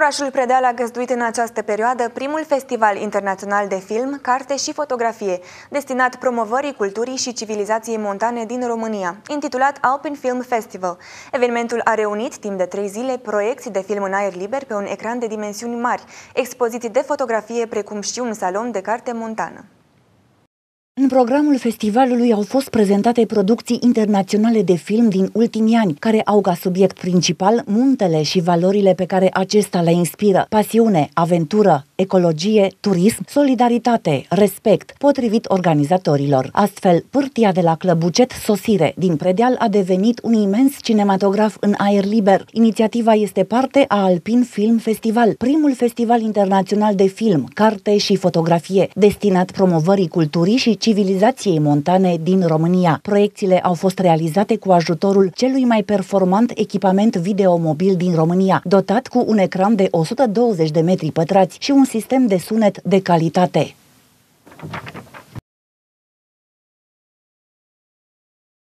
Orașul Predeal a găzduit în această perioadă primul festival internațional de film, carte și fotografie, destinat promovării culturii și civilizației montane din România, intitulat Open Film Festival. Evenimentul a reunit timp de trei zile proiecții de film în aer liber pe un ecran de dimensiuni mari, expoziții de fotografie precum și un salon de carte montană. În programul festivalului au fost prezentate producții internaționale de film din ultimii ani, care au ca subiect principal muntele și valorile pe care acesta le inspiră. Pasiune, aventură, ecologie, turism, solidaritate, respect, potrivit organizatorilor. Astfel, pârtia de la Clăbucet Sosire din Predeal a devenit un imens cinematograf în aer liber. Inițiativa este parte a Alpin Film Festival, primul festival internațional de film, carte și fotografie, destinat promovării culturii și civilizației montane din România. Proiecțiile au fost realizate cu ajutorul celui mai performant echipament videomobil din România, dotat cu un ecran de 120 de metri pătrați și un sistem de sunet de calitate.